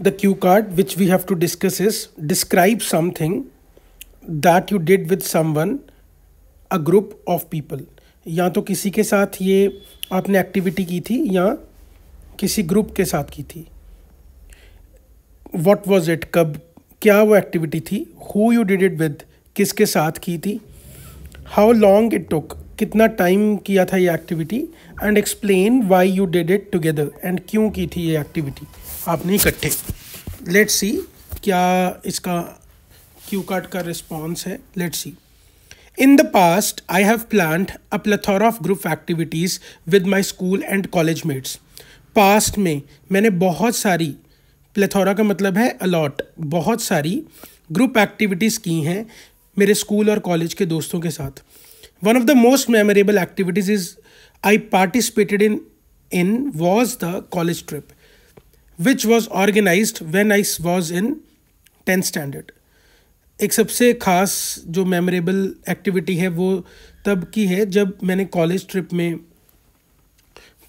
the cue card which we have to discuss is describe something that you did with someone a group of people या तो किसी के साथ ये आपने एक्टिविटी की थी या किसी ग्रुप के साथ की थी वॉट वॉज इट कब क्या वो एक्टिविटी थी who you did it with किसके साथ की थी हाउ लॉन्ग इट टुक कितना टाइम किया था ये activity and explain why you did it together and क्यों की थी ये एक्टिविटी आपने इकट्ठे लेट सी क्या इसका क्यू कार्ड का रिस्पॉन्स है let see in the past I have planned a plethora of group activities with my school and college mates past में मैंने बहुत सारी प्लेथोरा का मतलब है अलॉट बहुत सारी ग्रुप एक्टिविटीज़ की हैं मेरे स्कूल और कॉलेज के दोस्तों के साथ one of the most memorable activities is I participated in in was the college trip which was organize when I was in tenth standard एक सबसे ख़ास जो मेमोरेबल एक्टिविटी है वो तब की है जब मैंने कॉलेज ट्रिप में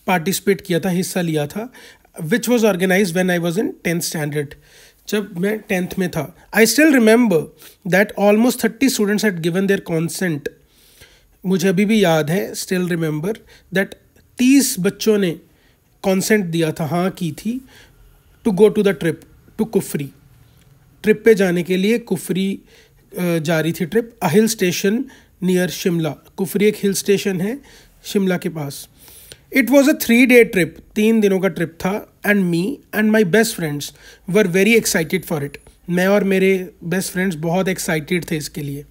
पार्टिसिपेट किया था हिस्सा लिया था which was organize when I was in tenth standard जब मैं टेंथ में था I still remember that almost thirty students had given their consent मुझे अभी भी याद है स्टिल रिमेंबर दैट तीस बच्चों ने कॉन्सेंट दिया था हाँ की थी to go to the trip to Kufri trip पे जाने के लिए कुफरी जा रही थी trip a hill station near Shimla Kufri एक हिल स्टेशन है शिमला के पास it was a three day trip तीन दिनों का ट्रिप था and me and my best friends were very excited for it मैं और मेरे बेस्ट फ्रेंड्स बहुत एक्साइटेड थे इसके लिए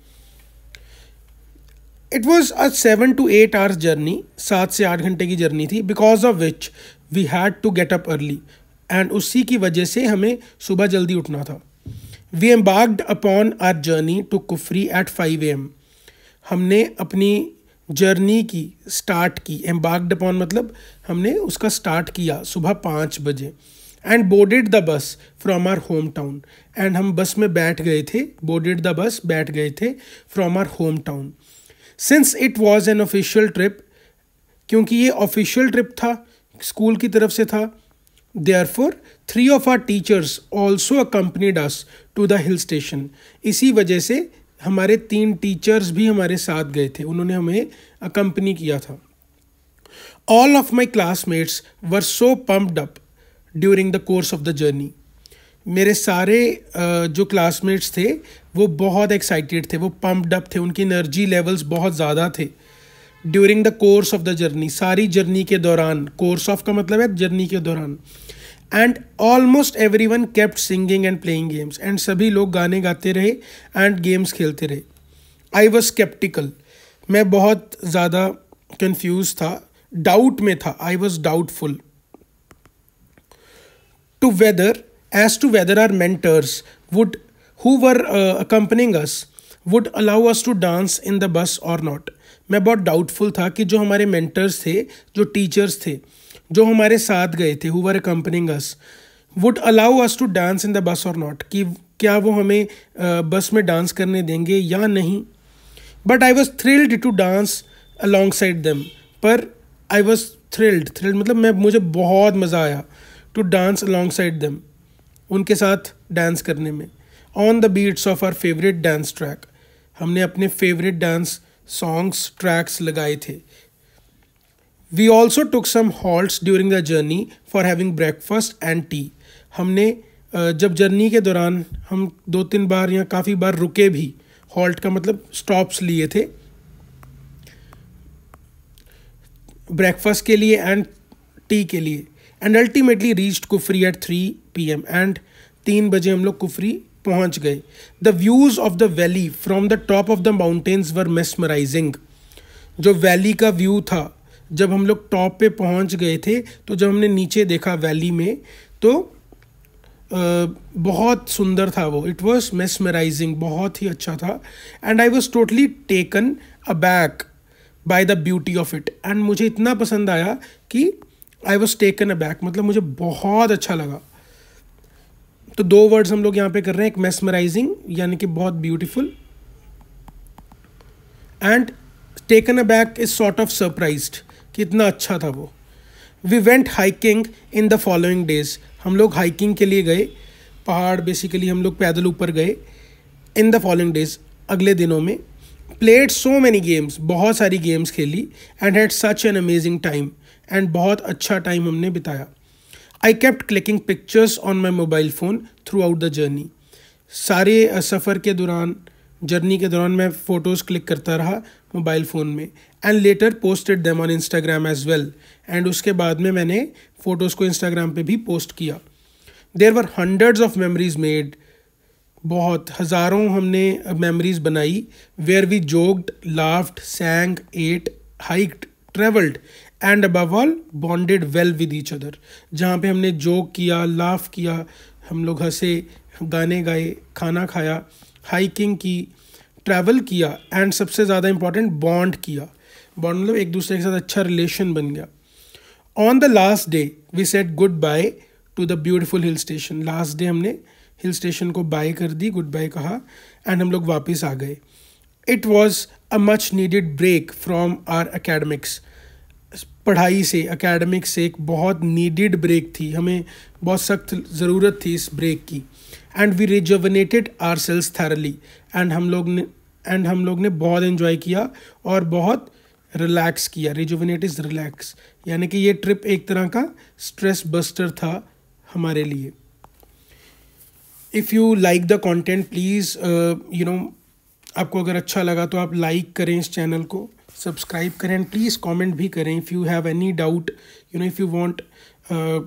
it was a seven to eight hours journey सात से आठ घंटे की जर्नी थी because of which we had to get up early and उसी की वजह से हमें सुबह जल्दी उठना था we bagged upon our journey to Kufri at five AM हमने अपनी जर्नी की स्टार्ट की बाग्ड अपॉन मतलब हमने उसका स्टार्ट किया सुबह पाँच बजे and boarded the bus from our hometown and हम बस में बैठ गए थे बोर्डेड द बस बैठ गए थे from our hometown since it was an official trip क्योंकि ये ऑफिशियल ट्रिप था स्कूल की तरफ से था therefore three of our teachers also accompanied us to the hill station इसी वजह से हमारे तीन टीचर्स भी हमारे साथ गए थे उन्होंने हमें अकम्पनी किया था all of my classmates were so pumped up during the course of the journey मेरे सारे जो क्लासमेट्स थे वो बहुत एक्साइटेड थे वो पम्पड अप थे उनकी एनर्जी लेवल्स बहुत ज़्यादा थे during the course of the journey सारी जर्नी के दौरान कोर्स ऑफ का मतलब है जर्नी के दौरान and almost everyone kept singing and playing games and सभी लोग गाने गाते रहे एंड गेम्स खेलते रहे आई वॉज स्केप्टिकल मैं बहुत ज़्यादा कन्फ्यूज था डाउट में था I was doubtful to whether as to whether our mentors would who were accompanying us would allow us to dance in the bus or not मैं बहुत डाउटफुल था कि जो हमारे मेंटर्स थे जो टीचर्स थे जो हमारे साथ गए थे who were accompanying us would allow us to dance in the bus or not कि क्या वो हमें बस में डांस करने देंगे या नहीं but I was thrilled to dance alongside them पर आई वॉज थ्रिल्ड थ्रिल्ड मतलब मैं मुझे बहुत मज़ा आया to dance alongside them उनके साथ डांस करने में on the beats of our favourite dance track हमने अपने फेवरेट डांस सॉन्ग्स ट्रैक्स लगाए थे we also took some halt during the journey for having breakfast and tea हमने जब जर्नी के दौरान हम दो तीन बार या काफ़ी बार रुके भी हॉल्ट का मतलब स्टॉप्स लिए थे ब्रेकफास्ट के लिए एंड टी के लिए and ultimately reached Kufri at three PM and तीन बजे हम लोग कुफरी पहुंच गए the views of the valley from the top of the mountains were mesmerising जो वैली का व्यू था जब हम लोग टॉप पे पहुंच गए थे तो जब हमने नीचे देखा वैली में तो बहुत सुंदर था वो इट वॉज मेस्मराइजिंग बहुत ही अच्छा था and I was totally taken aback by the beauty of it and मुझे इतना पसंद आया कि I was taken aback मतलब मुझे बहुत अच्छा लगा तो दो वर्ड्स हम लोग यहाँ पे कर रहे हैं एक मेसमराइजिंग यानी कि बहुत beautiful and taken aback is sort of surprise कि इतना अच्छा था वो we went hiking in the following days हम लोग हाइकिंग के लिए गए पहाड़ बेसिकली हम लोग पैदल ऊपर गए इन द फॉलोइंग डेज अगले दिनों में प्लेड सो मैनी गेम्स बहुत सारी गेम्स खेली and had such an amazing time and बहुत अच्छा टाइम हमने बिताया I kept clicking pictures on my mobile phone throughout the journey. सारे सफ़र के दौरान जर्नी के दौरान मैं फ़ोटोज़ क्लिक करता रहा मोबाइल फ़ोन में and later posted them on Instagram as well and उसके बाद में मैंने फ़ोटोज़ को इंस्टाग्राम पे भी पोस्ट किया there were hundreds of memories made बहुत हज़ारों हमने मेमरीज़ बनाई where we jogged laughed sang ate hike travelled and above all bonded well with each other जहाँ पे हमने जोक किया लाफ किया हम लोग हंसे गाने गाए खाना खाया हाइकिंग की ट्रैवल किया एंड सबसे ज़्यादा इम्पॉर्टेंट बॉन्ड किया बॉन्ड मतलब एक दूसरे के साथ अच्छा रिलेशन बन गया on the last day we said goodbye to the beautiful hill station last day हमने हिल स्टेशन को बाय कर दी गुड बाय कहा एंड हम लोग वापस आ गए it was a much needed break from our academics पढ़ाई से अकेडमिक से एक बहुत नीडेड ब्रेक थी हमें बहुत सख्त ज़रूरत थी इस ब्रेक की and we rejuvenated ourselves thoroughly and हम लोग ने एंड हम लोग ने बहुत इन्जॉय किया और बहुत रिलैक्स किया रिजोवनेट इज़ रिलैक्स यानी कि ये ट्रिप एक तरह का स्ट्रेस बस्टर था हमारे लिए if you like the content please you know आपको अगर अच्छा लगा तो आप लाइक करें इस चैनल को सब्सक्राइब करें प्लीज़ कमेंट भी करें if you have any doubt you know if you want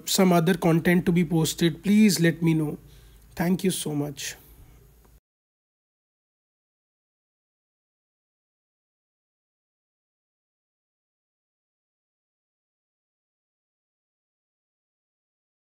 some other content to be posted please let me know thank you so much